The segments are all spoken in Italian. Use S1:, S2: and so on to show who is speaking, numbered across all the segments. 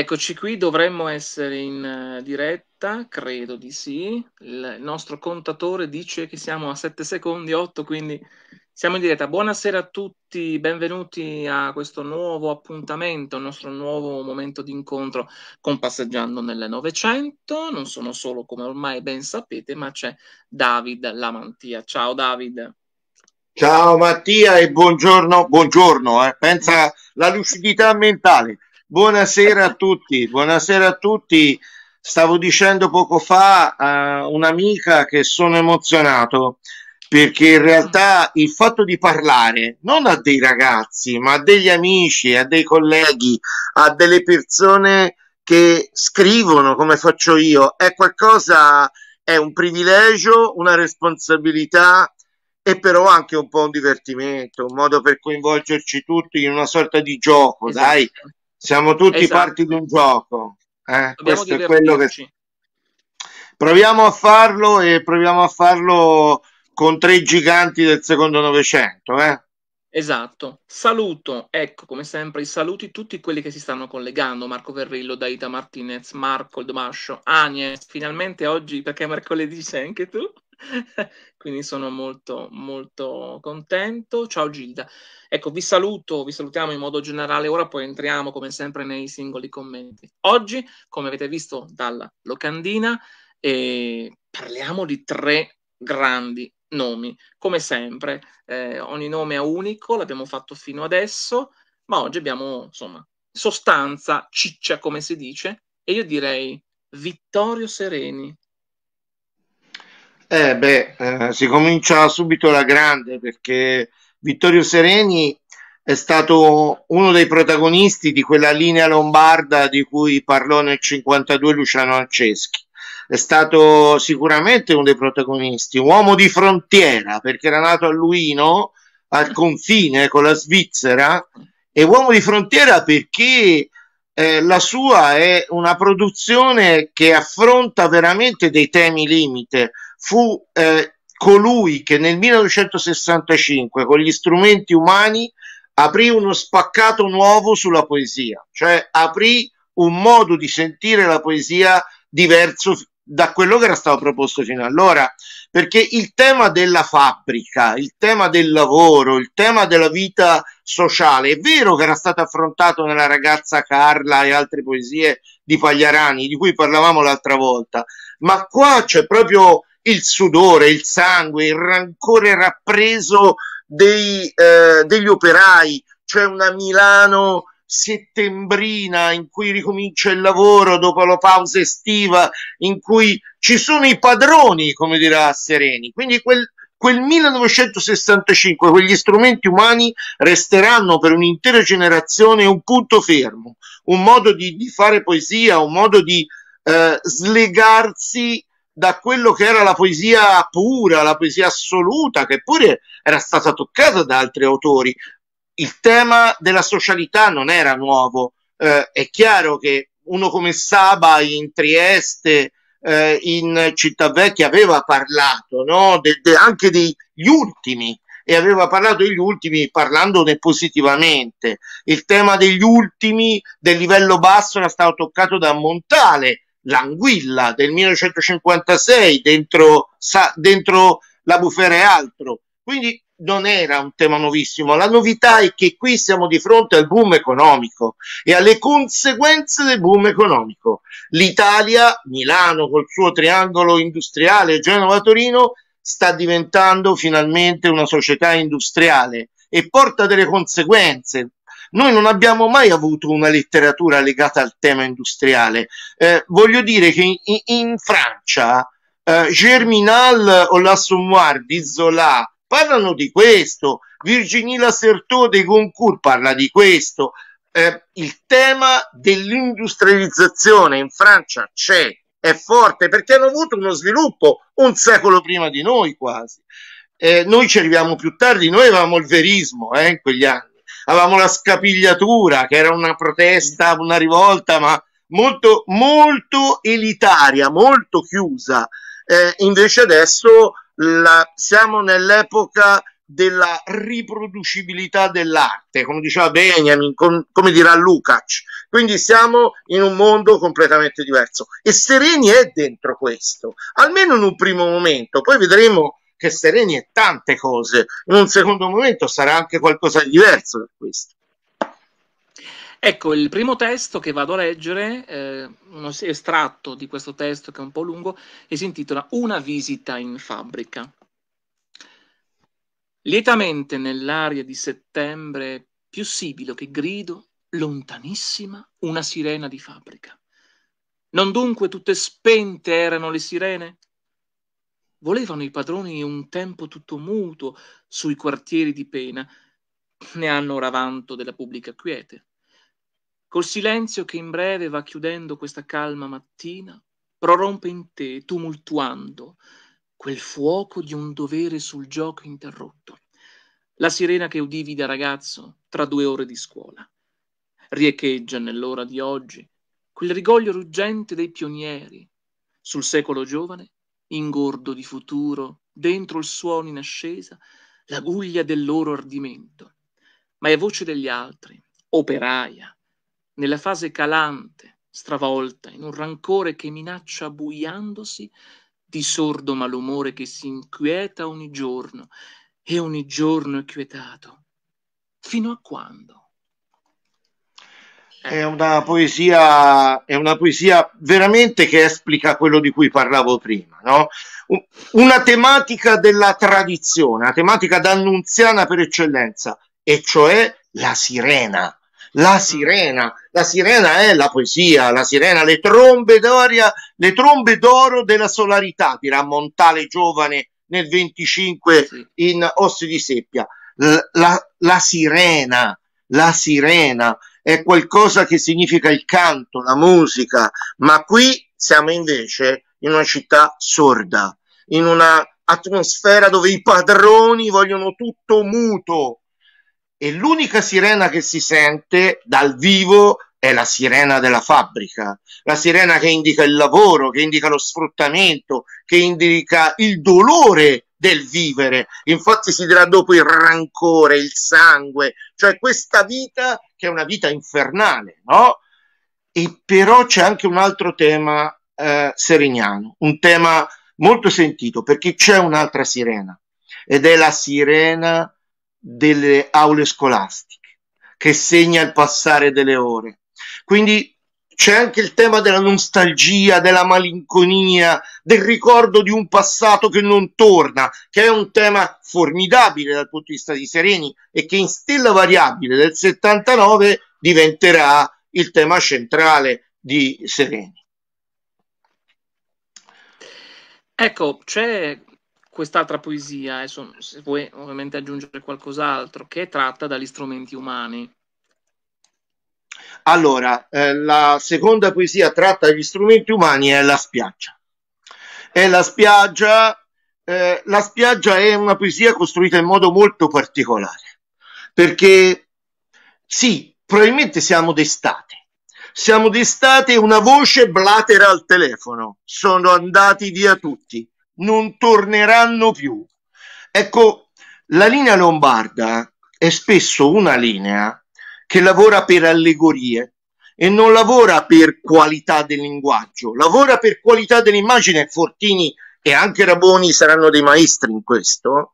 S1: Eccoci qui, dovremmo essere in eh, diretta, credo di sì. Il nostro contatore dice che siamo a 7 secondi 8, quindi siamo in diretta. Buonasera a tutti, benvenuti a questo nuovo appuntamento, il nostro nuovo momento di incontro con Passeggiando nel Novecento. Non sono solo, come ormai ben sapete, ma c'è David Lamantia. Ciao David.
S2: Ciao Mattia e buongiorno, buongiorno, eh. pensa alla lucidità mentale Buonasera a tutti, buonasera a tutti. Stavo dicendo poco fa a un'amica che sono emozionato perché in realtà il fatto di parlare non a dei ragazzi, ma a degli amici, a dei colleghi, a delle persone che scrivono come faccio io, è qualcosa, è un privilegio, una responsabilità e però anche un po' un divertimento, un modo per coinvolgerci tutti in una sorta di gioco, esatto. dai, siamo tutti esatto. parti di un gioco. Eh? Questo è quello che... Proviamo a farlo e proviamo a farlo con tre giganti del secondo novecento. Eh?
S1: Esatto. Saluto, ecco, come sempre, i saluti tutti quelli che si stanno collegando. Marco Verrillo, Daita Martinez, Marco Domascio, Agnes. Finalmente oggi, perché mercoledì sei anche tu? quindi sono molto, molto contento. Ciao Gilda. Ecco, vi saluto, vi salutiamo in modo generale, ora poi entriamo come sempre nei singoli commenti. Oggi, come avete visto dalla locandina, eh, parliamo di tre grandi nomi, come sempre, eh, ogni nome è unico, l'abbiamo fatto fino adesso, ma oggi abbiamo, insomma, sostanza, ciccia come si dice, e io direi Vittorio Sereni,
S2: eh beh, eh, si comincia subito la grande perché Vittorio Sereni è stato uno dei protagonisti di quella linea lombarda di cui parlò nel 52 Luciano Anceschi. È stato sicuramente uno dei protagonisti, uomo di frontiera perché era nato a Luino, al confine con la Svizzera, e uomo di frontiera perché eh, la sua è una produzione che affronta veramente dei temi limite fu eh, colui che nel 1965 con gli strumenti umani aprì uno spaccato nuovo sulla poesia, cioè aprì un modo di sentire la poesia diverso da quello che era stato proposto fino allora, perché il tema della fabbrica, il tema del lavoro, il tema della vita sociale, è vero che era stato affrontato nella ragazza Carla e altre poesie di Pagliarani, di cui parlavamo l'altra volta, ma qua c'è proprio il sudore, il sangue, il rancore rappreso dei, eh, degli operai, cioè una Milano settembrina in cui ricomincia il lavoro dopo la pausa estiva, in cui ci sono i padroni, come dirà Sereni. Quindi quel, quel 1965, quegli strumenti umani resteranno per un'intera generazione un punto fermo, un modo di, di fare poesia, un modo di eh, slegarsi da quello che era la poesia pura, la poesia assoluta, che pure era stata toccata da altri autori. Il tema della socialità non era nuovo. Eh, è chiaro che uno come Saba in Trieste, eh, in Città Vecchia, aveva parlato no? de- de- anche degli ultimi e aveva parlato degli ultimi parlandone positivamente. Il tema degli ultimi del livello basso era stato toccato da Montale l'anguilla del 1956 dentro, sa, dentro la Bufere Altro. Quindi non era un tema nuovissimo. La novità è che qui siamo di fronte al boom economico e alle conseguenze del boom economico. L'Italia, Milano col suo triangolo industriale, Genova-Torino, sta diventando finalmente una società industriale e porta delle conseguenze noi non abbiamo mai avuto una letteratura legata al tema industriale. Eh, voglio dire che in, in Francia eh, Germinal o l'Assommoir di Zola parlano di questo, Virginie Lassertò de Goncourt parla di questo. Eh, il tema dell'industrializzazione in Francia c'è, è forte perché hanno avuto uno sviluppo un secolo prima di noi quasi. Eh, noi ci arriviamo più tardi, noi avevamo il verismo eh, in quegli anni avevamo la scapigliatura, che era una protesta, una rivolta, ma molto, molto elitaria, molto chiusa. Eh, invece adesso la, siamo nell'epoca della riproducibilità dell'arte, come diceva Benjamin, com, come dirà Lukács. Quindi siamo in un mondo completamente diverso e Sereni è dentro questo, almeno in un primo momento, poi vedremo che Sereni è tante cose. In un secondo momento sarà anche qualcosa di diverso da questo.
S1: Ecco, il primo testo che vado a leggere, eh, uno estratto di questo testo che è un po' lungo, e si intitola Una visita in fabbrica. Lietamente nell'aria di settembre, più sibilo che grido, lontanissima, una sirena di fabbrica. Non dunque tutte spente erano le sirene, Volevano i padroni un tempo tutto muto sui quartieri di pena, ne hanno ravanto della pubblica quiete. Col silenzio che in breve va chiudendo questa calma mattina, prorompe in te, tumultuando, quel fuoco di un dovere sul gioco interrotto. La sirena che udivi da ragazzo tra due ore di scuola. Riecheggia nell'ora di oggi quel rigoglio ruggente dei pionieri sul secolo giovane ingordo di futuro, dentro il suono in ascesa, l'aguglia del loro ardimento. Ma è voce degli altri, operaia, nella fase calante, stravolta, in un rancore che minaccia buiandosi di sordo malumore che si inquieta ogni giorno e ogni giorno è quietato. Fino a quando?
S2: È una, poesia, è una poesia veramente che esplica quello di cui parlavo prima, no? una tematica della tradizione, una tematica d'annunziana per eccellenza, e cioè la sirena. La sirena, la sirena è la poesia, la sirena, le trombe, d'aria, le trombe d'oro della solarità, dirà Montale Giovane nel 25 in Ossi di Seppia. La, la, la sirena, la sirena, è qualcosa che significa il canto, la musica, ma qui siamo invece in una città sorda, in una atmosfera dove i padroni vogliono tutto muto e l'unica sirena che si sente dal vivo è la sirena della fabbrica, la sirena che indica il lavoro, che indica lo sfruttamento, che indica il dolore del vivere. Infatti si dirà dopo il rancore, il sangue, cioè questa vita che è una vita infernale, no? E però c'è anche un altro tema eh, serignano, un tema molto sentito perché c'è un'altra sirena ed è la sirena delle aule scolastiche che segna il passare delle ore. Quindi c'è anche il tema della nostalgia, della malinconia, del ricordo di un passato che non torna, che è un tema formidabile dal punto di vista di Sereni e che in stella variabile del 79 diventerà il tema centrale di Sereni.
S1: Ecco, c'è quest'altra poesia, adesso se vuoi ovviamente aggiungere qualcos'altro, che è tratta dagli strumenti umani
S2: allora, eh, la seconda poesia tratta gli strumenti umani è La spiaggia. È la spiaggia, eh, la spiaggia è una poesia costruita in modo molto particolare, perché sì, probabilmente siamo d'estate, siamo d'estate una voce blatera al telefono, sono andati via tutti, non torneranno più. Ecco, la linea lombarda è spesso una linea che lavora per allegorie e non lavora per qualità del linguaggio, lavora per qualità dell'immagine. Fortini e anche Raboni saranno dei maestri in questo.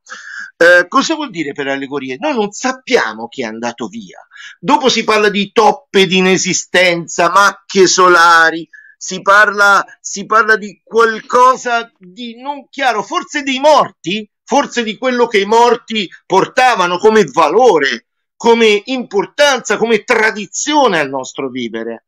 S2: Eh, cosa vuol dire per allegorie? Noi non sappiamo chi è andato via. Dopo si parla di toppe di inesistenza, macchie solari, si parla, si parla di qualcosa di non chiaro, forse dei morti, forse di quello che i morti portavano come valore come importanza, come tradizione al nostro vivere.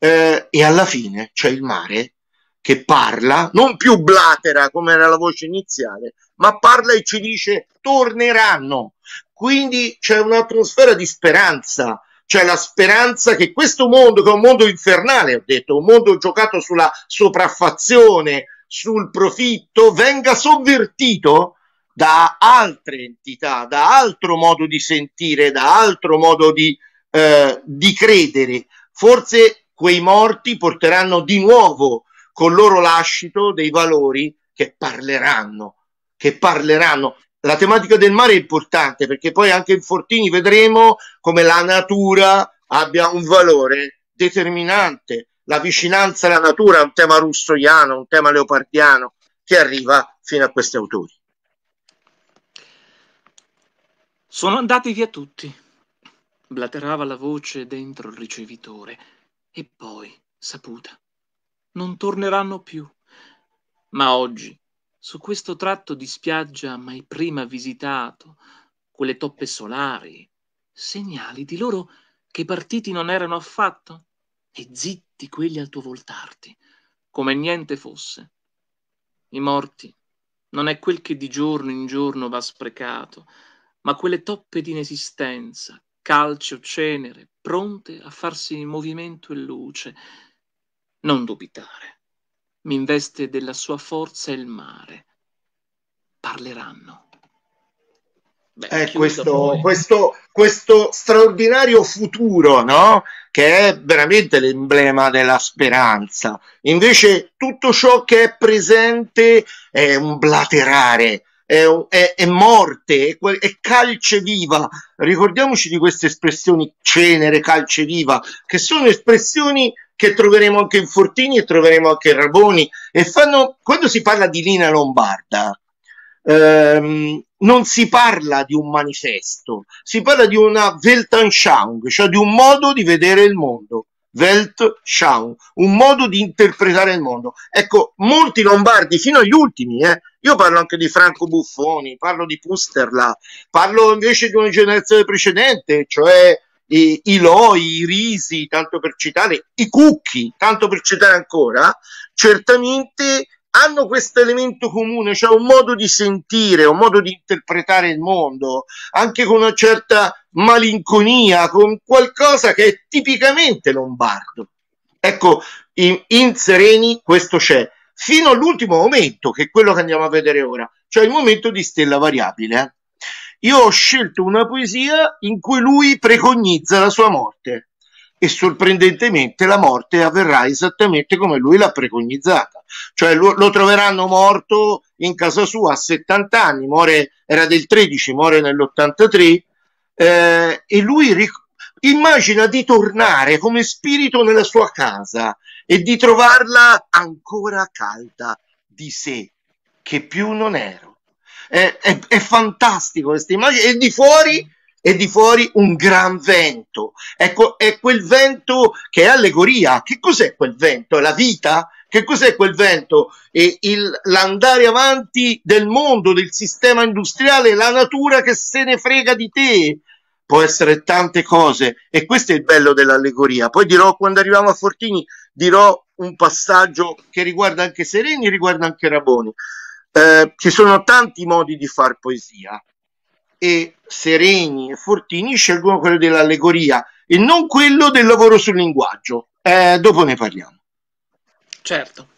S2: Eh, e alla fine c'è il mare che parla, non più blatera come era la voce iniziale, ma parla e ci dice torneranno. Quindi c'è un'atmosfera di speranza, c'è la speranza che questo mondo, che è un mondo infernale, ho detto, un mondo giocato sulla sopraffazione, sul profitto, venga sovvertito da altre entità, da altro modo di sentire, da altro modo di, eh, di credere. Forse quei morti porteranno di nuovo col loro lascito dei valori che parleranno, che parleranno. La tematica del mare è importante perché poi anche in Fortini vedremo come la natura abbia un valore determinante. La vicinanza alla natura è un tema russoiano, un tema leopardiano che arriva fino a questi autori.
S1: Sono andati via tutti, blaterava la voce dentro il ricevitore. E poi, saputa, non torneranno più. Ma oggi, su questo tratto di spiaggia mai prima visitato, quelle toppe solari, segnali di loro che partiti non erano affatto, e zitti quelli al tuo voltarti, come niente fosse. I morti non è quel che di giorno in giorno va sprecato, ma quelle toppe d'inesistenza, calcio, cenere, pronte a farsi movimento e luce. Non dubitare. Mi investe della sua forza il mare. Parleranno. Beh, eh, questo,
S2: questo, questo, straordinario futuro, no? che è veramente l'emblema della speranza. Invece tutto ciò che è presente è un blaterare, è, è, è morte, è, è, calce viva. Ricordiamoci di queste espressioni cenere, calce viva, che sono espressioni che troveremo anche in Fortini e troveremo anche in Raboni. E fanno, quando si parla di linea lombarda, ehm, non si parla di un manifesto, si parla di una Weltanschauung, cioè di un modo di vedere il mondo. Weltschau, un modo di interpretare il mondo. Ecco, molti lombardi, fino agli ultimi, eh, io parlo anche di Franco Buffoni, parlo di Pusterla, parlo invece di una generazione precedente, cioè eh, i Loi, i Risi, tanto per citare, i Cucchi, tanto per citare ancora, certamente hanno questo elemento comune, cioè un modo di sentire, un modo di interpretare il mondo, anche con una certa malinconia, con qualcosa che è tipicamente lombardo. Ecco, in, in Sereni questo c'è, fino all'ultimo momento, che è quello che andiamo a vedere ora, cioè il momento di stella variabile. Eh. Io ho scelto una poesia in cui lui preconizza la sua morte e sorprendentemente la morte avverrà esattamente come lui l'ha preconizzata, cioè lo, lo, troveranno morto in casa sua a 70 anni, muore, era del 13, muore nell'83 eh, e lui ric- immagina di tornare come spirito nella sua casa e di trovarla ancora calda di sé, che più non ero. È, è, è fantastico questa immagine e di fuori e di fuori un gran vento. Ecco, è quel vento che è allegoria. Che cos'è quel vento? È la vita? Che cos'è quel vento? È il, l'andare avanti del mondo, del sistema industriale, la natura che se ne frega di te. Può essere tante cose e questo è il bello dell'allegoria. Poi dirò quando arriviamo a Fortini, dirò un passaggio che riguarda anche Sereni, riguarda anche Raboni. Eh, ci sono tanti modi di far poesia, e Sereni e Fortini scelgono quello dell'allegoria e non quello del lavoro sul linguaggio. Eh, dopo ne parliamo.
S1: Certo.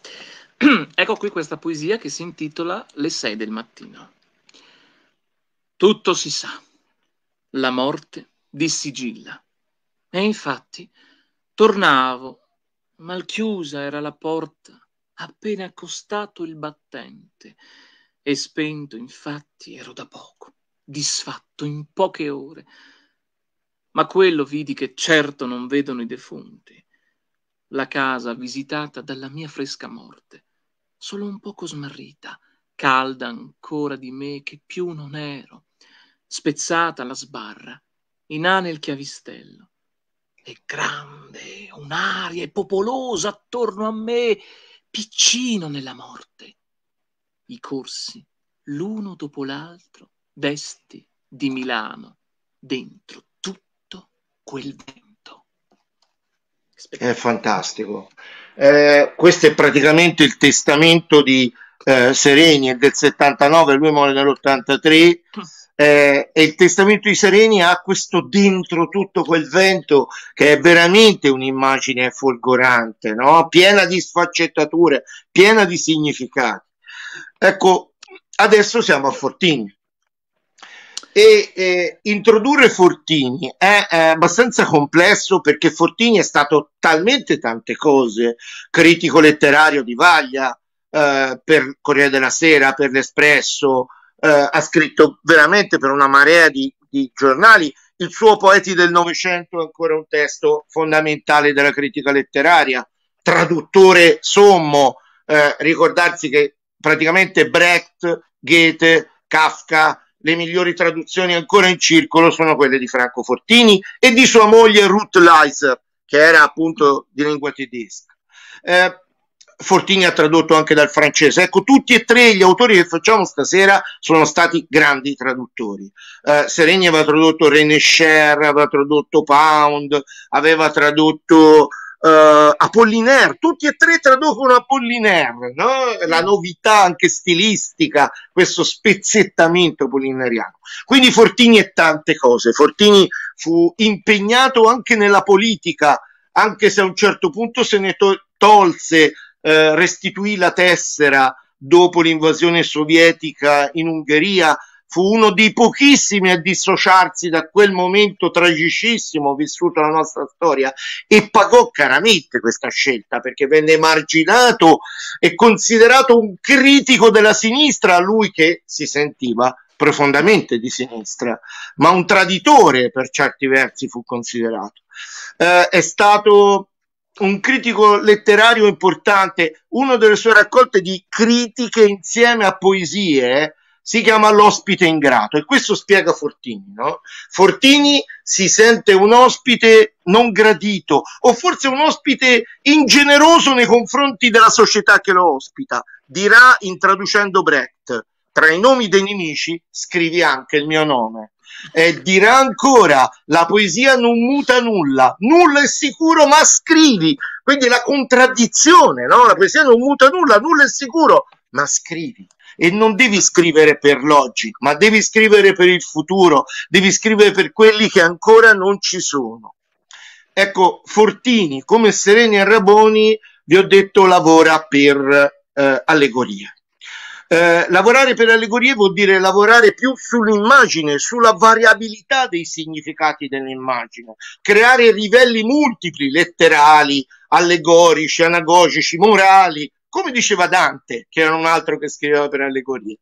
S1: ecco qui questa poesia che si intitola Le sei del mattino. Tutto si sa, la morte di sigilla. E infatti tornavo, mal chiusa era la porta, appena accostato il battente, e spento infatti ero da poco disfatto in poche ore. Ma quello vidi che certo non vedono i defunti. La casa visitata dalla mia fresca morte, solo un poco smarrita, calda ancora di me che più non ero, spezzata la sbarra, inane il chiavistello. E grande, un'aria e popolosa attorno a me, piccino nella morte. I corsi, l'uno dopo l'altro, vesti di Milano dentro tutto quel vento.
S2: È fantastico. Eh, questo è praticamente il testamento di eh, Sereni del 79, lui muore nell'83. Eh, e il testamento di Sereni ha questo dentro tutto quel vento che è veramente un'immagine folgorante, no? piena di sfaccettature, piena di significati. Ecco, adesso siamo a Fortini. E eh, introdurre Fortini è, è, abbastanza complesso perché Fortini è stato talmente tante cose, critico letterario di Vaglia eh, per Corriere della Sera, per l'Espresso, eh, ha scritto veramente per una marea di, di giornali. Il suo Poeti del Novecento è ancora un testo fondamentale della critica letteraria, traduttore sommo, eh, ricordarsi che praticamente Brecht, Goethe, Kafka, le migliori traduzioni ancora in circolo sono quelle di Franco Fortini e di sua moglie Ruth Leiser, che era appunto di lingua tedesca. Eh, Fortini ha tradotto anche dal francese. Ecco, tutti e tre gli autori che facciamo stasera sono stati grandi traduttori. Eh, Sereni aveva tradotto René Scher, aveva tradotto Pound, aveva tradotto uh, Apollinaire, tutti e tre traducono Apollinaire, no? la mm. novità anche stilistica, questo spezzettamento apollinariano. Quindi Fortini è tante cose, Fortini fu impegnato anche nella politica, anche se a un certo punto se ne to- tolse, eh, restituì la tessera dopo l'invasione sovietica in Ungheria fu uno dei pochissimi a dissociarsi da quel momento tragicissimo vissuto la nostra storia e pagò caramente questa scelta perché venne marginato e considerato un critico della sinistra, lui che si sentiva profondamente di sinistra, ma un traditore per certi versi fu considerato. Eh, è stato un critico letterario importante, una delle sue raccolte di critiche insieme a poesie eh, si chiama l'ospite ingrato e questo spiega Fortini. No? Fortini si sente un ospite non gradito o forse un ospite ingeneroso nei confronti della società che lo ospita, dirà intraducendo Brecht. Tra i nomi dei nemici scrivi anche il mio nome. E dirà ancora, la poesia non muta nulla, nulla è sicuro, ma scrivi. Quindi la contraddizione, no? la poesia non muta nulla, nulla è sicuro, ma scrivi e non devi scrivere per l'oggi, ma devi scrivere per il futuro, devi scrivere per quelli che ancora non ci sono. Ecco, Fortini, come Sereni e Raboni, vi ho detto lavora per eh, allegoria. Eh, lavorare per allegorie vuol dire lavorare più sull'immagine, sulla variabilità dei significati dell'immagine, creare livelli multipli, letterali, allegorici, anagogici, morali, come diceva Dante, che era un altro che scriveva per allegoria.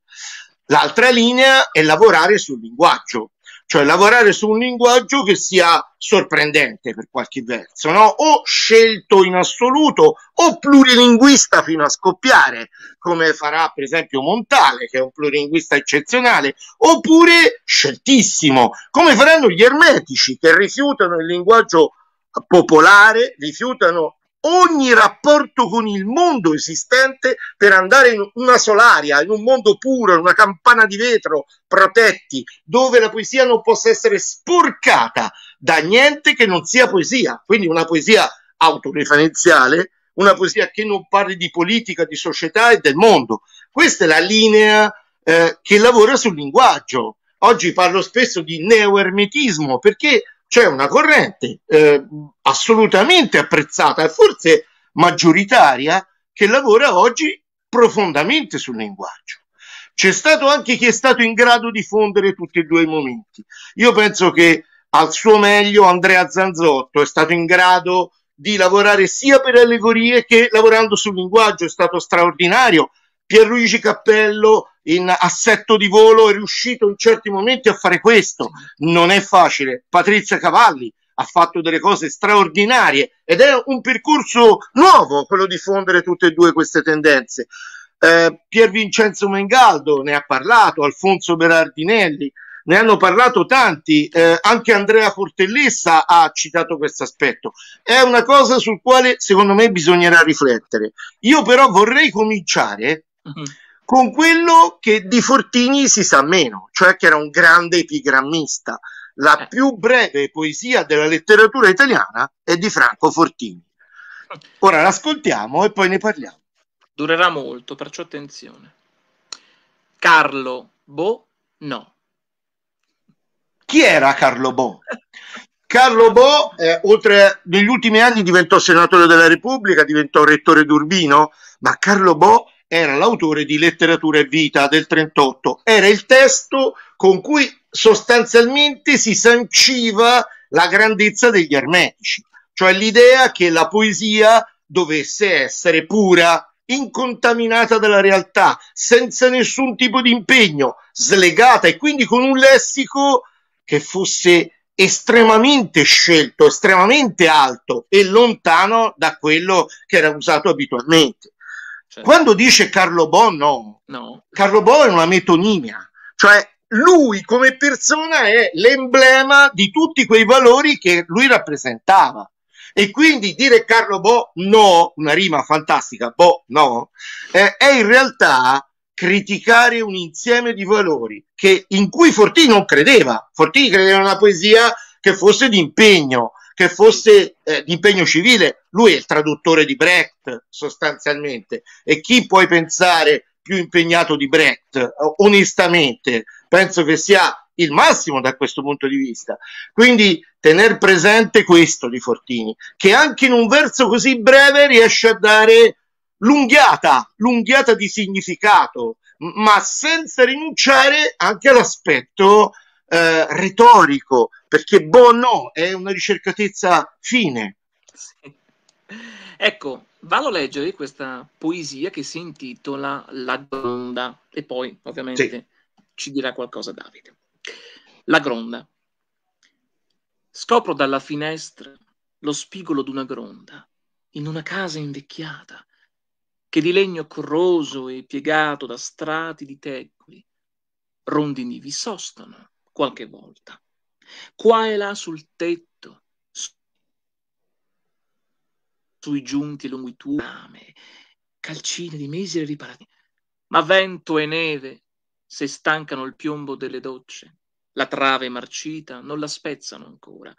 S2: L'altra linea è lavorare sul linguaggio, cioè lavorare su un linguaggio che sia sorprendente per qualche verso, no? o scelto in assoluto o plurilinguista fino a scoppiare, come farà per esempio Montale, che è un plurilinguista eccezionale, oppure sceltissimo, come faranno gli ermetici che rifiutano il linguaggio popolare, rifiutano ogni rapporto con il mondo esistente per andare in una solaria, in un mondo puro, in una campana di vetro, protetti, dove la poesia non possa essere sporcata da niente che non sia poesia, quindi una poesia autoreferenziale, una poesia che non parli di politica, di società e del mondo. Questa è la linea eh, che lavora sul linguaggio. Oggi parlo spesso di neoermetismo perché c'è una corrente eh, assolutamente apprezzata e forse maggioritaria che lavora oggi profondamente sul linguaggio. C'è stato anche chi è stato in grado di fondere tutti e due i momenti. Io penso che al suo meglio Andrea Zanzotto è stato in grado di lavorare sia per allegorie che lavorando sul linguaggio, è stato straordinario. Pierluigi Cappello in assetto di volo è riuscito in certi momenti a fare questo. Non è facile. Patrizia Cavalli ha fatto delle cose straordinarie ed è un percorso nuovo quello di fondere tutte e due queste tendenze. Eh, Pier Vincenzo Mengaldo ne ha parlato, Alfonso Berardinelli ne hanno parlato tanti, eh, anche Andrea Cortellessa ha citato questo aspetto. È una cosa sul quale secondo me bisognerà riflettere. Io però vorrei cominciare. Uh mhm. -huh con quello che di Fortini si sa meno, cioè che era un grande epigrammista. La eh. più breve poesia della letteratura italiana è di Franco Fortini. Ora l'ascoltiamo e poi ne parliamo.
S1: Durerà molto, perciò attenzione. Carlo Bo no.
S2: Chi era Carlo Bo? Carlo Bo, eh, oltre negli ultimi anni diventò senatore della Repubblica, diventò rettore d'Urbino, ma Carlo Bo era l'autore di Letteratura e Vita del 38, era il testo con cui sostanzialmente si sanciva la grandezza degli ermetici, cioè l'idea che la poesia dovesse essere pura, incontaminata dalla realtà, senza nessun tipo di impegno, slegata e quindi con un lessico che fosse estremamente scelto, estremamente alto e lontano da quello che era usato abitualmente. Cioè... Quando dice Carlo Bo, no. no. Carlo Bo è una metonimia, cioè lui come persona è l'emblema di tutti quei valori che lui rappresentava. E quindi dire Carlo Bo no, una rima fantastica, Bo no, eh, è in realtà criticare un insieme di valori che, in cui Fortini non credeva. Fortini credeva in una poesia che fosse di impegno, che fosse eh, di impegno civile. Lui è il traduttore di Brecht sostanzialmente e chi puoi pensare più impegnato di Brecht, eh, onestamente, penso che sia il massimo da questo punto di vista. Quindi tenere presente questo di Fortini, che anche in un verso così breve riesce a dare l'unghiata, l'unghiata di significato, ma senza rinunciare anche all'aspetto eh, retorico, perché boh no, è una ricercatezza fine. Sì.
S1: Ecco, vado a leggere questa poesia che si intitola La Gronda e poi ovviamente sì. ci dirà qualcosa Davide. La Gronda. Scopro dalla finestra lo spigolo d'una gronda in una casa invecchiata che di legno corroso e piegato da strati di tecoli rondini vi sostano qualche volta, qua e là sul tetto, sui giunti lungo i calcine di misere riparati. Ma vento e neve, se stancano il piombo delle docce, la trave marcita, non la spezzano ancora.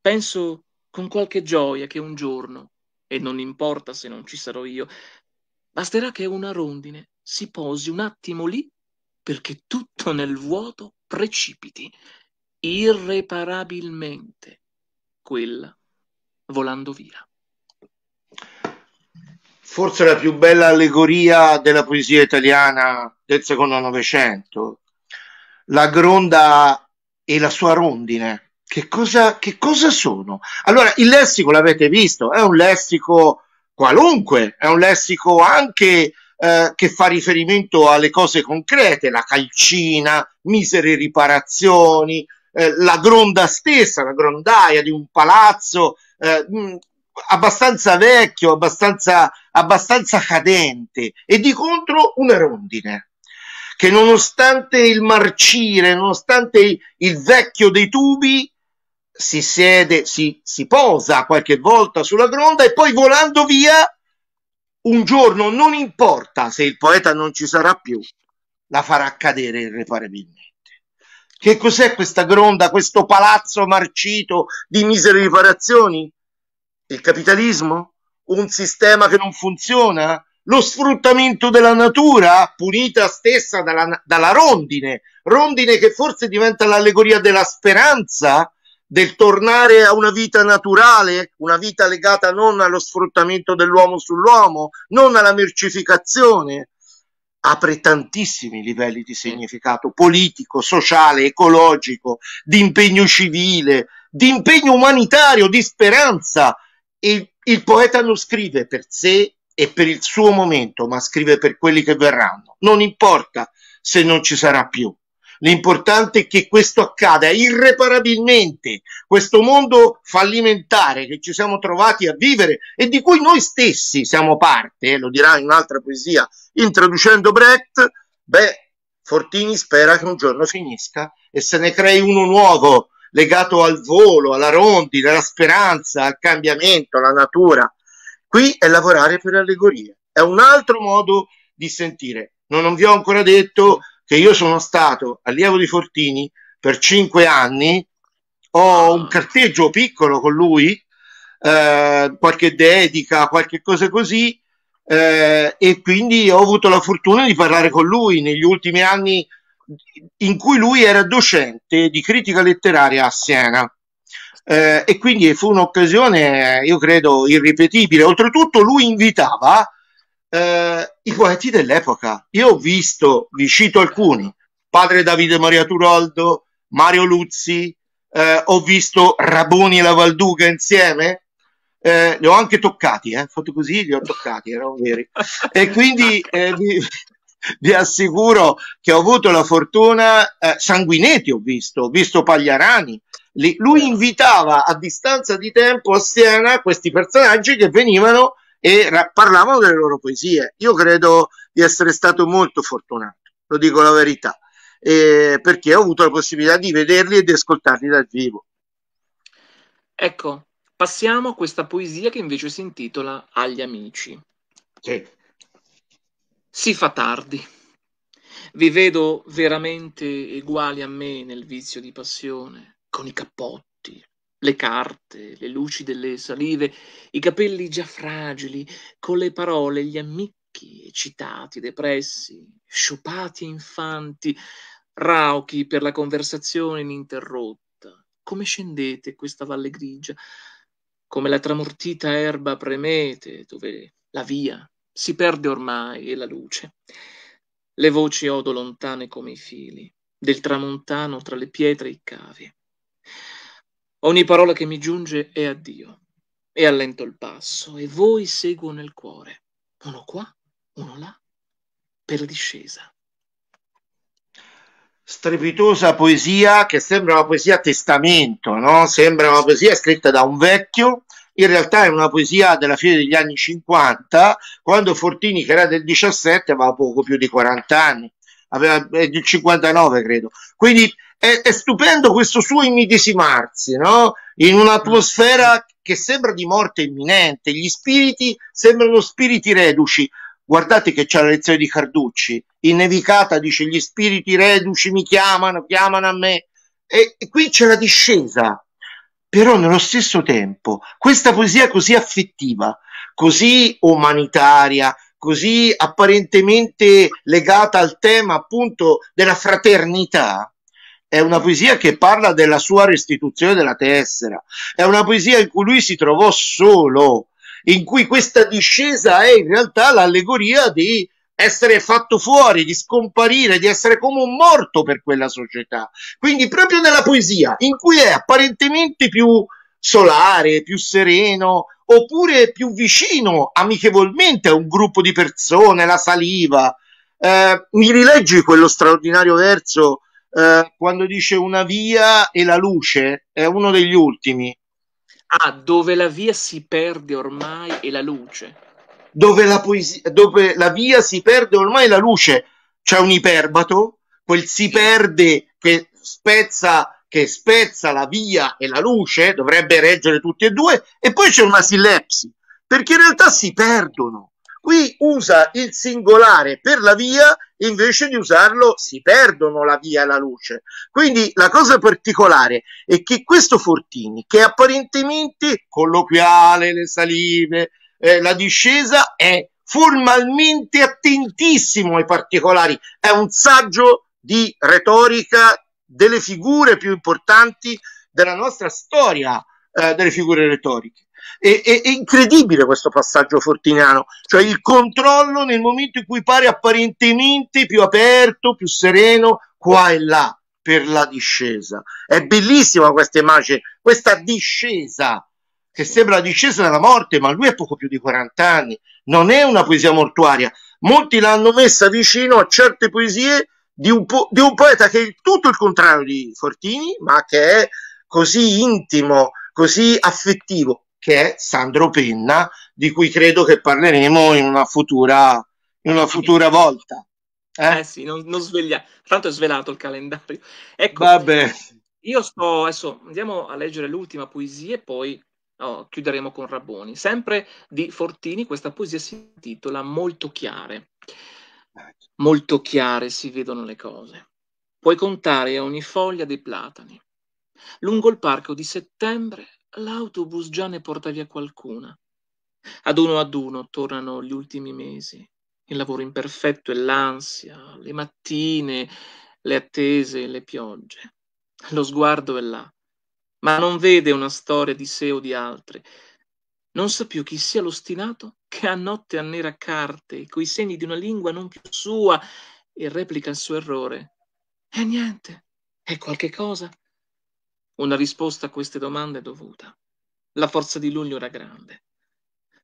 S1: Penso con qualche gioia che un giorno, e non importa se non ci sarò io, basterà che una rondine si posi un attimo lì perché tutto nel vuoto precipiti irreparabilmente quella volando via. Forse la più bella
S2: allegoria della poesia italiana del secondo Novecento, la gronda e la sua rondine. Che cosa, che cosa sono? Allora, il lessico l'avete visto, è un lessico qualunque, è un lessico anche eh, che fa riferimento alle cose concrete, la calcina, misere riparazioni, eh, la gronda stessa, la grondaia di un palazzo eh, mh, mm, abbastanza vecchio, abbastanza, abbastanza cadente e di contro una rondine che nonostante il marcire, nonostante il vecchio dei tubi, si siede, si, si posa qualche volta sulla gronda e poi volando via un giorno, non importa se il poeta non ci sarà più, la farà cadere irreparabilmente. Che cos'è questa gronda, questo palazzo marcito di misere riparazioni? Il capitalismo? Un sistema che non funziona? Lo sfruttamento della natura, punita stessa dalla, dalla rondine, rondine che forse diventa l'allegoria della speranza? del tornare a una vita naturale, una vita legata non allo sfruttamento dell'uomo sull'uomo, non alla mercificazione, apre tantissimi livelli di significato politico, sociale, ecologico, di impegno civile, di impegno umanitario, di speranza. Il, il poeta non scrive per sé e per il suo momento, ma scrive per quelli che verranno. Non importa se non ci sarà più. L'importante è che questo accada irreparabilmente. Questo mondo fallimentare che ci siamo trovati a vivere e di cui noi stessi siamo parte, eh, lo dirà in un'altra poesia, introducendo Brecht, beh, Fortini spera che un giorno finisca e se ne crei uno nuovo legato al volo, alla rondine, alla speranza, al cambiamento, alla natura. Qui è lavorare per allegorie, è un altro modo di sentire. Non, non vi ho ancora detto che io sono stato allievo di Fortini per cinque anni, ho un carteggio piccolo con lui, eh, qualche dedica, qualche cosa così, eh, e quindi ho avuto la fortuna di parlare con lui negli ultimi anni in cui lui era docente di critica letteraria a Siena. Eh, e quindi fu un'occasione, eh, io credo, irripetibile. Oltretutto lui invitava eh, i poeti dell'epoca. Io ho visto, vi cito alcuni, padre Davide Maria Turoldo, Mario Luzzi, eh, ho visto Raboni e la Valduca insieme, eh, li ho anche toccati, eh, fatto così, li ho toccati, erano veri. E quindi eh, vi, vi, assicuro che ho avuto la fortuna, eh, Sanguinetti ho visto, ho visto Pagliarani, lui invitava a distanza di tempo a Siena questi personaggi che venivano e parlavano delle loro poesie. Io credo di essere stato molto fortunato, lo dico la verità, eh, perché ho avuto la possibilità di vederli e di ascoltarli dal vivo.
S1: Ecco, passiamo a questa poesia che invece si intitola Agli amici. Sì. Si fa tardi. Vi vedo veramente uguali a me nel vizio di passione, con i cappotti, le carte, le luci delle salive, i capelli già fragili, con le parole gli ammicchi, eccitati, depressi, sciupati e infanti, rauchi per la conversazione ininterrotta. Come scendete questa valle grigia, come la tramortita erba premete, dove la via si perde ormai e la luce. Le voci odo lontane come i fili, del tramontano tra le pietre e i cavi. Ogni parola che mi giunge è addio. E allento il passo e voi seguo nel cuore. Uno qua, uno là, per la discesa. Strepitosa
S2: poesia che sembra una poesia testamento, no? Sembra una poesia scritta da un vecchio in realtà è una poesia della fine degli anni 50, quando Fortini, che era del 17, aveva poco più di 40 anni aveva, è del 59 credo. Quindi è, è stupendo questo suo immedesimarsi no? in un'atmosfera che sembra di morte imminente, gli spiriti sembrano spiriti reduci. Guardate che c'è la lezione di Carducci, in nevicata dice gli spiriti reduci mi chiamano, chiamano a me. E, e qui c'è la discesa, però nello stesso tempo questa poesia così affettiva, così umanitaria, così apparentemente legata al tema appunto della fraternità, è una poesia che parla della sua restituzione della tessera, è una poesia in cui lui si trovò solo, in cui questa discesa è in realtà l'allegoria di essere fatto fuori, di scomparire, di essere come un morto per quella società. Quindi proprio nella poesia, in cui è apparentemente più solare, più sereno, oppure più vicino amichevolmente a un gruppo di persone, la saliva. Eh, mi rileggi quello straordinario verso eh, quando dice una via e la luce, è uno degli ultimi.
S1: Ah, dove la via si perde ormai e la luce.
S2: Dove la, poesia, dove la via si perde ormai e la luce. C'è un iperbato, quel si perde che spezza che spezza la via e la luce, dovrebbe reggere tutti e due, e poi c'è una sillepsi, perché in realtà si perdono. Qui usa il singolare per la via, invece di usarlo si perdono la via e la luce. Quindi la cosa particolare è che questo Fortini, che apparentemente colloquiale, le salive, eh, la discesa, è formalmente attentissimo ai particolari, è un saggio di retorica delle figure più importanti della nostra storia eh, delle figure retoriche. E, e, è incredibile questo passaggio fortiniano, cioè il controllo nel momento in cui pare apparentemente più aperto, più sereno, qua e là per la discesa. È bellissima questa immagine, questa discesa che sembra la discesa della morte, ma lui è poco più di 40 anni, non è una poesia mortuaria. Molti l'hanno messa vicino a certe poesie di un, po- di un poeta che è tutto il contrario di Fortini, ma che è così intimo, così affettivo, che è Sandro Penna, di cui credo che parleremo in una futura, in una futura volta.
S1: Eh? eh sì, non, non sveglia. Tanto è svelato il calendario. Ecco, Vabbè. Io sto adesso andiamo a leggere l'ultima poesia e poi oh, chiuderemo con Rabboni. Sempre di Fortini, questa poesia si intitola Molto chiare molto chiare si vedono le cose. Puoi contare a ogni foglia dei platani. Lungo il parco di settembre l'autobus già ne porta via qualcuna. Ad uno ad uno tornano gli ultimi mesi, il lavoro imperfetto e l'ansia, le mattine, le attese e le piogge. Lo sguardo è là, ma non vede una storia di sé o di altre, non sa più chi sia l'ostinato che a notte annera carte coi segni di una lingua non più sua e replica il suo errore. È niente, è qualche cosa. Una risposta a queste domande è dovuta. La forza di luglio era grande.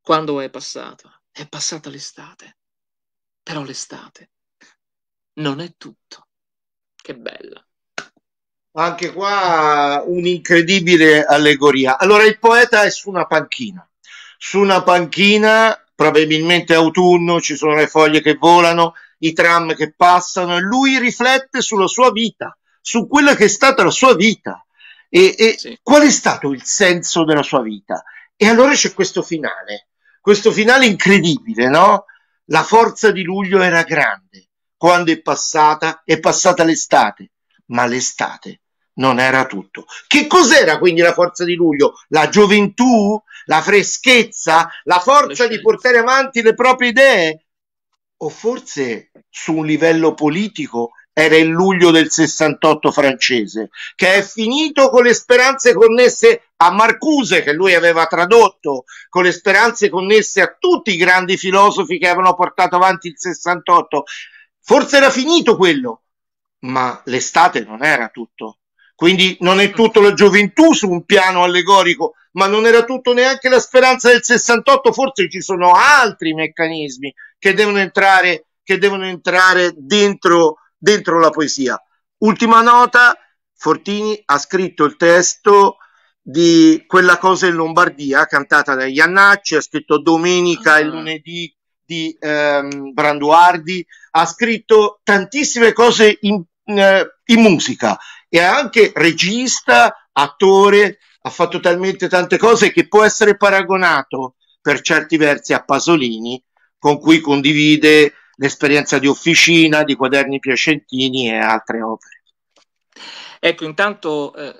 S1: Quando è passata? È passata l'estate. Però l'estate non è tutto. Che bella.
S2: Anche qua un'incredibile allegoria. Allora il poeta è su una panchina su una panchina, probabilmente autunno, ci sono le foglie che volano, i tram che passano, e lui riflette sulla sua vita, su quella che è stata la sua vita e, e sì. qual è stato il senso della sua vita. E allora c'è questo finale, questo finale incredibile, no? La forza di luglio era grande, quando è passata, è passata l'estate, ma l'estate non era tutto. Che cos'era quindi la forza di luglio? La gioventù? la freschezza, la forza di portare avanti le proprie idee? O forse su un livello politico era il luglio del 68 francese, che è finito con le speranze connesse a Marcuse, che lui aveva tradotto, con le speranze connesse a tutti i grandi filosofi che avevano portato avanti il 68. Forse era finito quello, ma l'estate non era tutto. Quindi non è tutto la gioventù su un piano allegorico, ma non era tutto neanche la speranza del 68, forse ci sono altri meccanismi che devono entrare, che devono entrare dentro, dentro la poesia. Ultima nota, Fortini ha scritto il testo di quella cosa in Lombardia cantata da Iannacci, ha scritto Domenica e ah. lunedì di ehm, Branduardi, ha scritto tantissime cose in, eh, in musica è anche regista, attore, ha fatto talmente tante cose che può essere paragonato per certi versi a Pasolini, con cui condivide l'esperienza di Officina, di Quaderni Piacentini e altre opere.
S1: Ecco, intanto eh,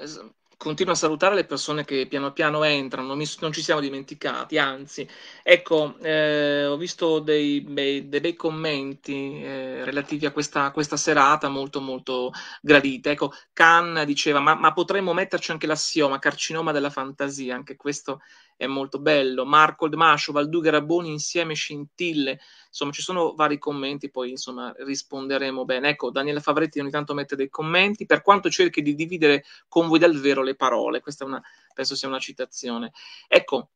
S1: continuo a salutare le persone che piano piano entrano, mi, non ci siamo dimenticati, anzi, ecco, eh, ho visto dei bei, dei bei commenti eh, relativi a questa, questa, serata molto molto gradita. Ecco, Khan diceva, ma, ma potremmo metterci anche l'assioma carcinoma della fantasia, anche questo è molto bello. Marco Dmascio, Valdughe Raboni insieme scintille. Insomma, ci sono vari commenti, poi insomma risponderemo bene. Ecco, Daniele Favretti ogni tanto mette dei commenti. Per quanto cerchi di dividere con voi dal vero le parole, questa è una, penso sia una citazione. Ecco,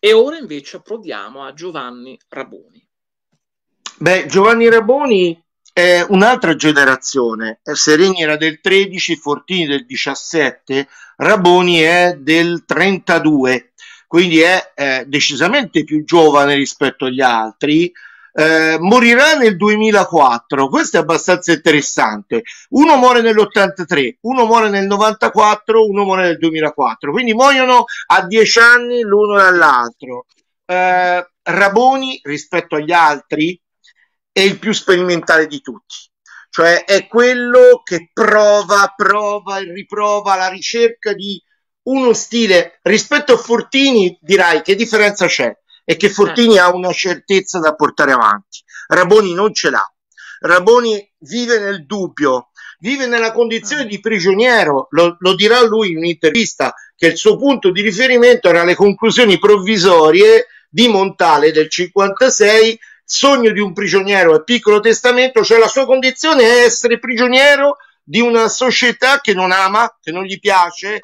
S1: e ora invece approdiamo a Giovanni Raboni.
S2: Beh, Giovanni Raboni è un'altra generazione. Eh, Sereni era del 13, Fortini del 17, Raboni è del 32 quindi è eh, decisamente più giovane rispetto agli altri. Eh, morirà nel 2004, questo è abbastanza interessante. Uno muore nell'83, uno muore nel 94, uno muore nel 2004, quindi muoiono a dieci anni l'uno dall'altro. Eh, Raboni rispetto agli altri è il più sperimentale di tutti cioè è quello che prova, prova e riprova la ricerca di uno stile rispetto a Fortini dirai che differenza c'è e che Fortini ha una certezza da portare avanti Raboni non ce l'ha Raboni vive nel dubbio vive nella condizione di prigioniero lo, lo dirà lui in un'intervista che il suo punto di riferimento era le conclusioni provvisorie di Montale del 56 sogno di un prigioniero e piccolo testamento cioè la sua condizione è essere prigioniero di una società che non ama, che non gli piace,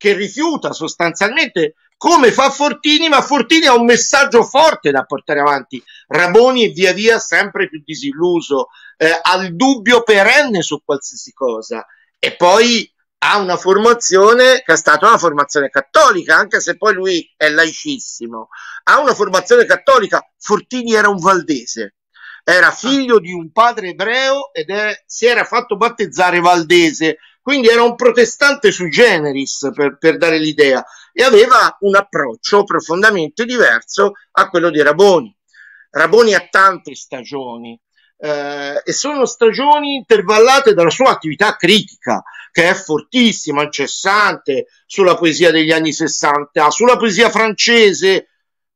S2: che rifiuta sostanzialmente come fa Fortini, ma Fortini ha un messaggio forte da portare avanti. Raboni è via via sempre più disilluso, eh, al dubbio perenne su qualsiasi cosa. E poi ha una formazione che è stata una formazione cattolica, anche se poi lui è laicissimo. Ha una formazione cattolica. Fortini era un valdese, era figlio di un padre ebreo ed è, si era fatto battezzare valdese quindi era un protestante sui generis, per, per dare l'idea, e aveva un approccio profondamente diverso a quello di Raboni. Raboni ha tante stagioni, eh, e sono stagioni intervallate dalla sua attività critica che è fortissima, incessante sulla poesia degli anni 60, sulla poesia francese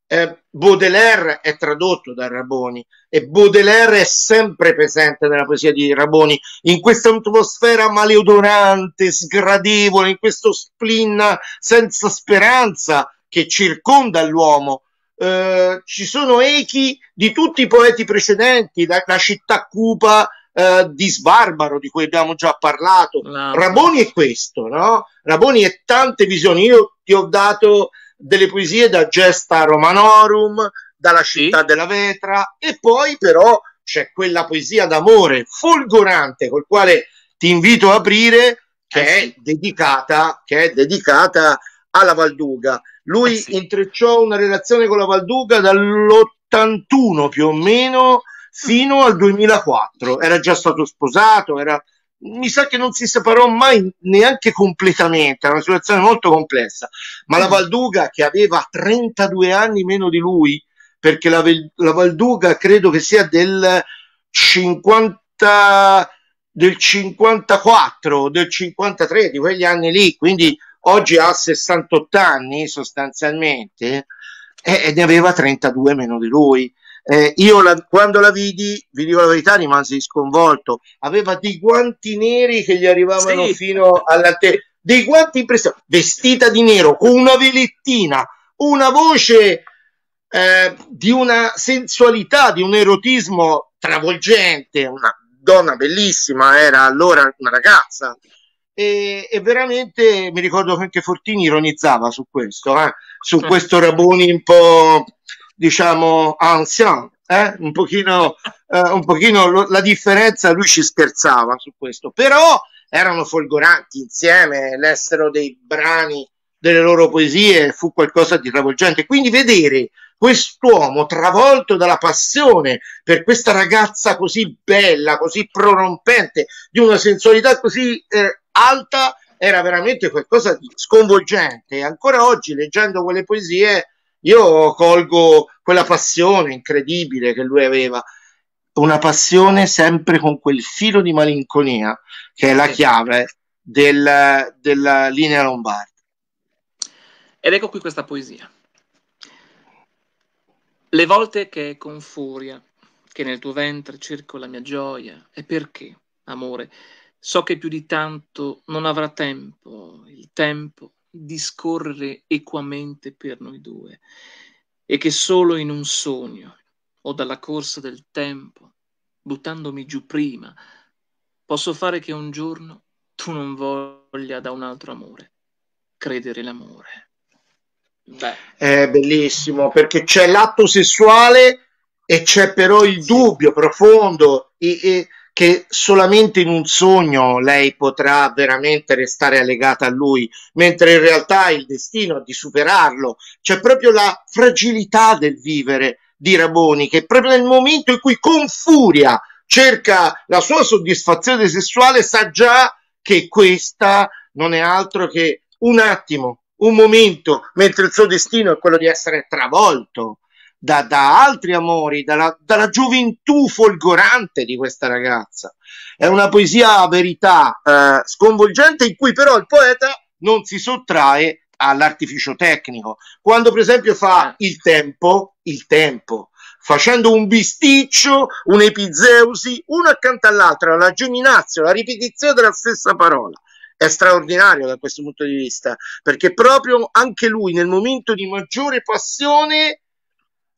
S2: eh, Baudelaire è tradotto da Raboni e Baudelaire è sempre presente nella poesia di Raboni in questa atmosfera maleodorante, sgradevole, in questo spleen senza speranza che circonda l'uomo. Eh, ci sono echi di tutti i poeti precedenti, da, la città cupa eh, di Sbarbaro di cui abbiamo già parlato. No. Raboni è questo, no? Raboni è tante visioni. Io ti ho dato delle poesie da Gesta Romanorum, dalla città sì. della vetra e poi però c'è quella poesia d'amore folgorante col quale ti invito ad aprire che, eh sì. è, dedicata, che è dedicata alla Valduga. Lui eh sì. intrecciò una relazione con la Valduga dall'81 più o meno fino al 2004. Era già stato sposato, era mi sa che non si separò mai neanche completamente, è una situazione molto complessa, ma la mm. Valduga che aveva 32 anni meno di lui, perché la, la Valduga credo che sia del 50 del 54, del 53, di quegli anni lì, quindi oggi ha 68 anni sostanzialmente e, eh, e ne aveva 32 meno di lui. Eh, io la, quando la vidi, vi dico la verità, rimasi sconvolto. Aveva dei guanti neri che gli arrivavano sì. fino alla testa, dei guanti impressionanti, vestita di nero, con una velettina, una voce eh, di una sensualità, di un erotismo travolgente, una donna bellissima, era allora una ragazza. E, e, veramente mi ricordo che anche Fortini ironizzava su questo, eh? su questo Raboni un po' diciamo, ancien, eh? un, pochino, eh, un pochino lo, la differenza, lui ci scherzava su questo, però erano folgoranti insieme, lessero dei brani delle loro poesie, fu qualcosa di travolgente. Quindi vedere quest'uomo travolto dalla passione per questa ragazza così bella, così prorompente, di una sensualità così eh, alta, era veramente qualcosa di sconvolgente. Ancora oggi, leggendo quelle poesie, io colgo quella passione incredibile che lui aveva, una passione sempre con quel filo di malinconia che è la chiave del, della linea lombarda.
S1: Ed ecco qui questa poesia. Le volte che è con furia che nel tuo ventre cerco la mia gioia, e perché, amore, so che più di tanto non avrà tempo, il tempo discorrere equamente per noi due e che solo in un sogno o dalla corsa del tempo, buttandomi giù prima, posso fare che un giorno tu non voglia da un altro amore credere l'amore. Beh.
S2: È bellissimo perché c'è l'atto sessuale e c'è però il sì. dubbio profondo e, e, che solamente in un sogno lei potrà veramente restare legata a lui, mentre in realtà il destino è di superarlo. C'è proprio la fragilità del vivere di Raboni, che proprio nel momento in cui con furia cerca la sua soddisfazione sessuale, sa già che questa non è altro che un attimo, un momento, mentre il suo destino è quello di essere travolto da, da altri amori, dalla, dalla, gioventù folgorante di questa ragazza. È una poesia verità eh, sconvolgente in cui però il poeta non si sottrae all'artificio tecnico. Quando per esempio fa certo. il tempo, il tempo, facendo un bisticcio, un epizeusi, uno accanto all'altro, la geminazio, la ripetizione della stessa parola. È straordinario da questo punto di vista, perché proprio anche lui nel momento di maggiore
S1: passione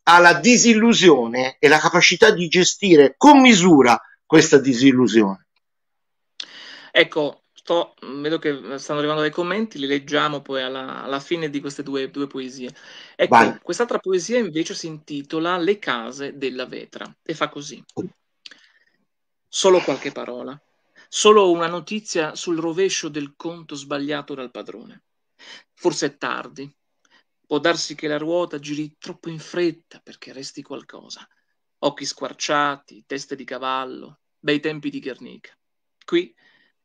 S2: ha la disillusione e la capacità di gestire con misura questa disillusione.
S1: Ecco, sto, vedo che stanno arrivando dei commenti, li leggiamo poi alla, alla fine di queste due, due poesie. Ecco, Vai. quest'altra poesia invece si intitola Le case della vetra e fa così. Solo qualche parola, solo una notizia sul rovescio del conto sbagliato dal padrone. Forse è tardi, Può darsi che la ruota giri troppo in fretta perché resti qualcosa. Occhi squarciati, teste di cavallo, bei tempi di Guernica. Qui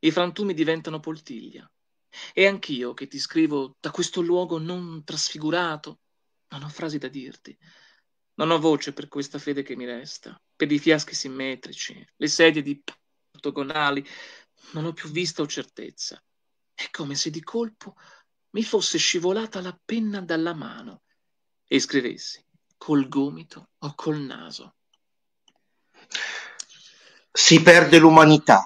S1: i frantumi diventano poltiglia. E anch'io che ti scrivo da questo luogo non trasfigurato, non ho frasi da dirti. Non ho voce per questa fede che mi resta, per i fiaschi simmetrici, le sedie di ortogonali. Non ho più vista o certezza. È come se di colpo mi fosse scivolata la penna dalla mano e scrivessi col gomito o col naso.
S2: Si perde l'umanità.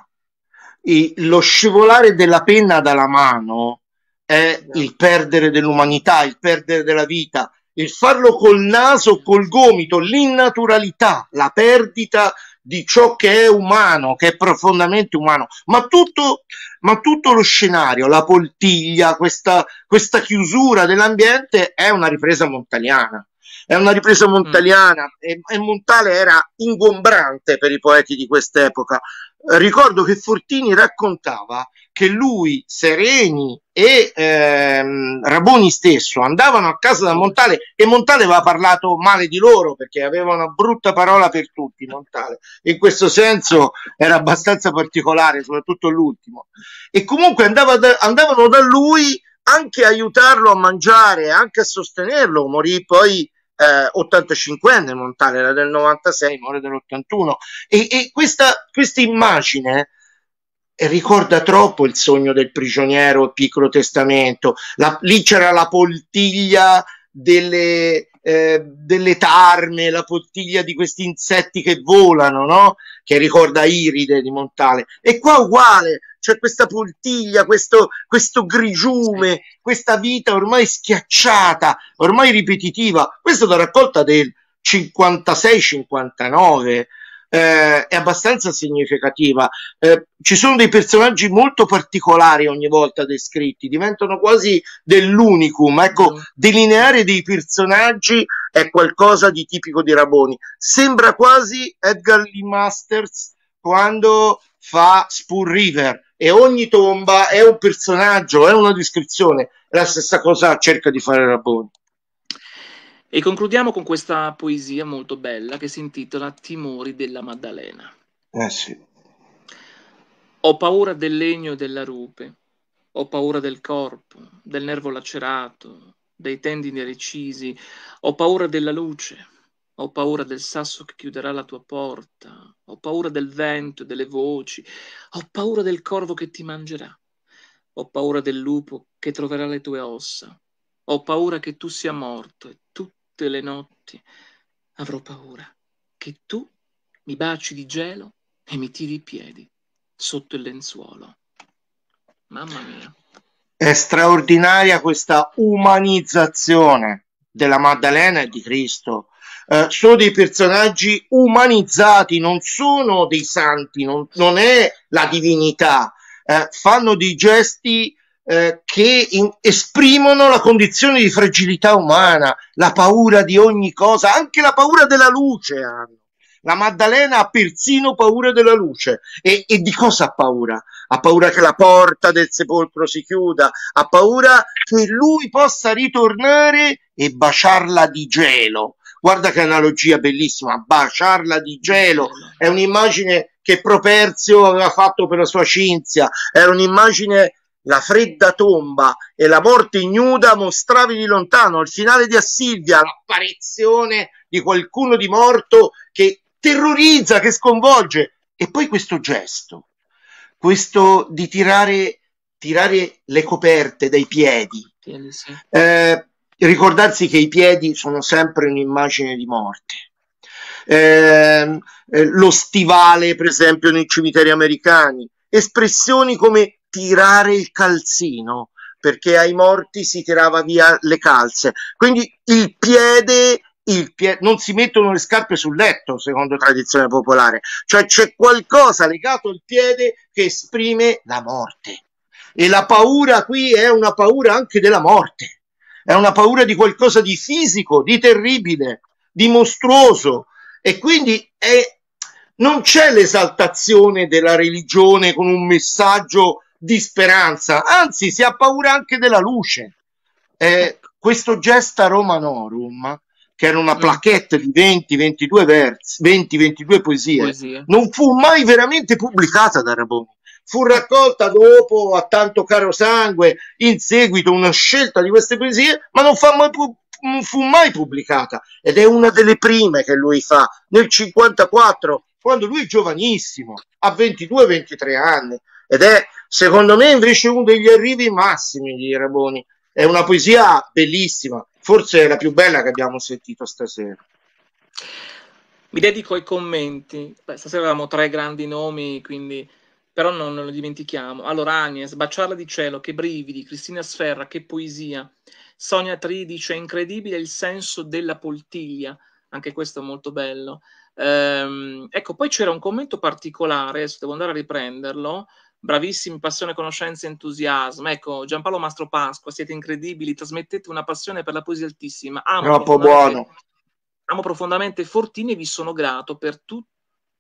S1: E lo scivolare della penna
S2: dalla mano è esatto. il perdere dell'umanità, il perdere della vita, il farlo col naso, col gomito, l'innaturalità, la perdita di ciò che è umano, che è profondamente umano, ma tutto, ma tutto lo scenario, la poltiglia, questa, questa chiusura dell'ambiente è una ripresa montaniana è una ripresa mm. montaliana e, e, Montale era ingombrante per i poeti di quest'epoca. Ricordo che Fortini raccontava che lui, Sereni e ehm, Raboni stesso andavano a casa da Montale e Montale aveva parlato male di loro perché aveva una brutta parola per tutti Montale. In questo senso era abbastanza particolare, soprattutto l'ultimo. E comunque andava da, andavano da lui anche a aiutarlo a mangiare, anche a sostenerlo. Morì poi eh, 85enne Montale, era del 96, morì dell'81. E, e questa, questa immagine ricorda troppo il sogno del prigioniero, il piccolo testamento. La, lì c'era la poltiglia delle, eh, delle tarme, la poltiglia di questi insetti che volano, no? che ricorda Iride di Montale. E qua uguale, c'è questa poltiglia, questo, questo grigiume, questa vita ormai schiacciata, ormai ripetitiva. Questo da raccolta del 56-59 eh, è abbastanza significativa. Eh, ci sono dei personaggi molto particolari ogni volta descritti, diventano quasi dell'unicum. Ecco, mm. delineare dei personaggi è qualcosa di tipico di Raboni. Sembra quasi Edgar Lee Masters quando fa Spur River e ogni tomba è un personaggio, è una descrizione. La stessa cosa cerca di fare Raboni.
S1: E concludiamo con questa poesia molto bella che si intitola Timori della Maddalena. Eh sì. Ho paura del legno e della rupe, ho paura del corpo, del nervo lacerato, dei tendini recisi, ho paura della luce, ho paura del sasso che chiuderà la tua porta, ho paura del vento e delle voci, ho paura del corvo che ti mangerà, ho paura del lupo che troverà le tue ossa, ho paura che tu sia morto e tutto tutte le notti avrò paura che tu mi baci di gelo e mi tiri i piedi sotto il lenzuolo. Mamma mia.
S2: È straordinaria questa umanizzazione della Maddalena e di Cristo. Eh, sono dei personaggi umanizzati, non sono dei santi, non, non è la divinità. Eh, fanno dei gesti eh, che in, esprimono la condizione di fragilità umana, la paura di ogni cosa, anche la paura della luce La Maddalena ha persino paura della luce. E, e, di cosa ha paura? Ha paura che la porta del sepolcro si chiuda, ha paura che lui possa ritornare e baciarla di gelo. Guarda che analogia bellissima, baciarla di gelo. È un'immagine che Properzio aveva fatto per la sua Cinzia, era un'immagine la fredda tomba e la morte ignuda mostravi di lontano il finale di Assilvia, l'apparizione di qualcuno di morto che terrorizza, che sconvolge. E poi questo gesto, questo di tirare, tirare le coperte dai piedi, eh, ricordarsi che i piedi sono sempre un'immagine di morte. Eh, eh, lo stivale, per esempio, nei cimiteri americani, espressioni come tirare il calzino perché ai morti si tirava via le calze. Quindi il piede, il piede, non si mettono le scarpe sul letto, secondo tradizione popolare, cioè c'è qualcosa legato al piede che esprime la morte. E la paura qui è una paura anche della morte, è una paura di qualcosa di fisico, di terribile, di mostruoso. E quindi è, non c'è l'esaltazione della religione con un messaggio di speranza, anzi si ha paura anche della luce. Eh, questo gesta Romanorum, che era una mm. plaquette di 20-22 versi, 20-22 poesie, non fu mai veramente pubblicata da Raboni. Fu raccolta dopo a tanto caro sangue, in seguito una scelta di queste poesie, ma non, mai pu- non fu mai pubblicata ed è una delle prime che lui fa nel 1954, quando lui è giovanissimo, ha 22-23 anni ed è Secondo me invece uno degli arrivi massimi di Raboni. È una poesia bellissima, forse è la più bella che abbiamo
S1: sentito stasera. Mi dedico ai commenti. Beh, stasera avevamo tre grandi nomi, quindi però non, non lo dimentichiamo. Allora, Agnes, Baciarla di cielo, che brividi, Cristina Sferra, che poesia. Sonia Tri dice è incredibile il senso della poltiglia, anche questo è molto bello. Ehm, ecco, poi c'era un commento particolare, adesso devo andare a riprenderlo, bravissimi, passione, conoscenza, entusiasmo. Ecco, Giampaolo Mastro Pasqua, siete incredibili, trasmettete una passione per la poesia altissima. Amo Troppo buono. Amo profondamente Fortini e vi sono grato per tutto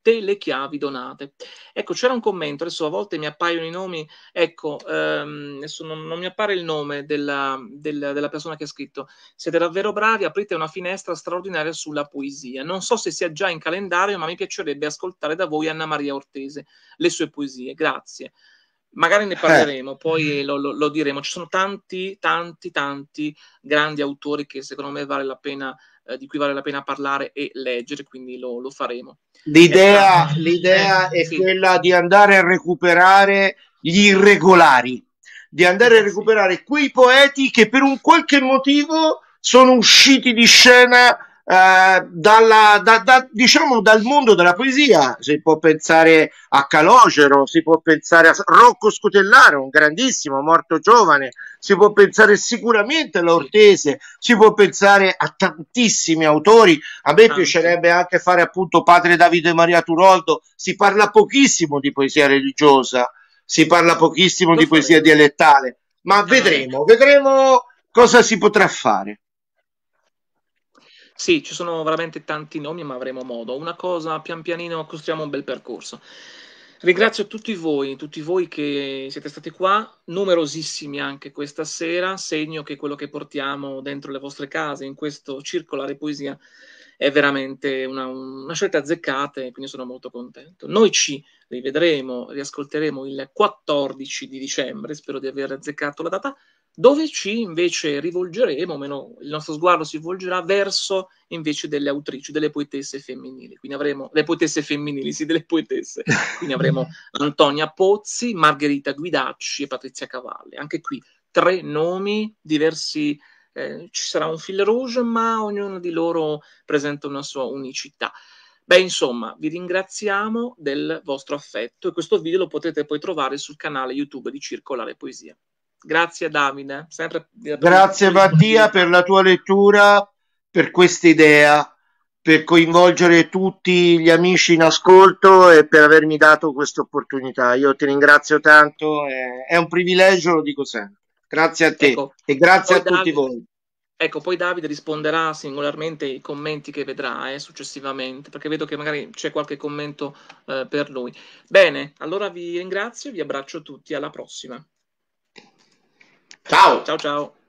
S1: delle chiavi donate. Ecco, c'era un commento, adesso a volte mi appaiono i nomi, ecco, ehm, adesso non, non, mi appare il nome della, della, della, persona che ha scritto. Siete davvero bravi, aprite una finestra straordinaria sulla poesia. Non so se sia già in calendario, ma mi piacerebbe ascoltare da voi Anna Maria Ortese, le sue poesie. Grazie. Magari ne eh. parleremo, eh. poi lo, lo, lo diremo. Ci sono tanti, tanti, tanti grandi autori che secondo me vale la pena eh, di cui vale la pena parlare e leggere, quindi lo, lo faremo. L'idea, è, eh, eh,
S2: l'idea eh, è sì. quella di andare a recuperare gli irregolari, di andare a recuperare quei poeti che per un qualche motivo sono usciti di scena eh, dalla, da, da, diciamo dal mondo della poesia. Si può pensare a Calogero, si può pensare a Rocco Scutellaro, un grandissimo morto giovane, si può pensare sicuramente all'Ortese, si può pensare a tantissimi autori. A me piacerebbe anche fare appunto Padre Davide Maria Turoldo. Si parla pochissimo di poesia religiosa, si parla pochissimo di poesia dialettale, ma vedremo, vedremo cosa si potrà fare.
S1: Sì, ci sono veramente tanti nomi, ma avremo modo. Una cosa, pian pianino costruiamo un bel percorso. Ringrazio tutti voi, tutti voi che siete stati qua, numerosissimi anche questa sera, segno che quello che portiamo dentro le vostre case in questo circolare poesia è veramente una, una scelta azzeccata e quindi sono molto contento. Noi ci rivedremo, riascolteremo il 14 di dicembre, spero di aver azzeccato la data, dove ci invece rivolgeremo, meno, il nostro sguardo si volgerà verso invece delle autrici, delle poetesse femminili. Quindi avremo le poetesse femminili, sì, delle poetesse. Quindi avremo Antonia Pozzi, Margherita Guidacci e Patrizia Cavalli. Anche qui tre nomi diversi. Eh, ci sarà un fil rouge, ma ognuno di loro presenta una sua unicità. Beh, insomma, vi ringraziamo del vostro affetto e questo video lo potete poi trovare sul canale YouTube di Circolare Poesia. Grazie Davide. Sempre... Grazie Mattia
S2: per la tua lettura, per questa idea, per coinvolgere tutti gli amici in ascolto e per avermi dato questa opportunità. Io ti ringrazio tanto, è un privilegio, lo dico sempre. Grazie a te ecco, e grazie a Davide, tutti voi.
S1: Ecco, poi Davide risponderà singolarmente ai commenti che vedrà eh, successivamente, perché vedo che magari c'è qualche commento eh, per lui. Bene, allora vi ringrazio, vi abbraccio tutti, alla prossima ciao ciao ciao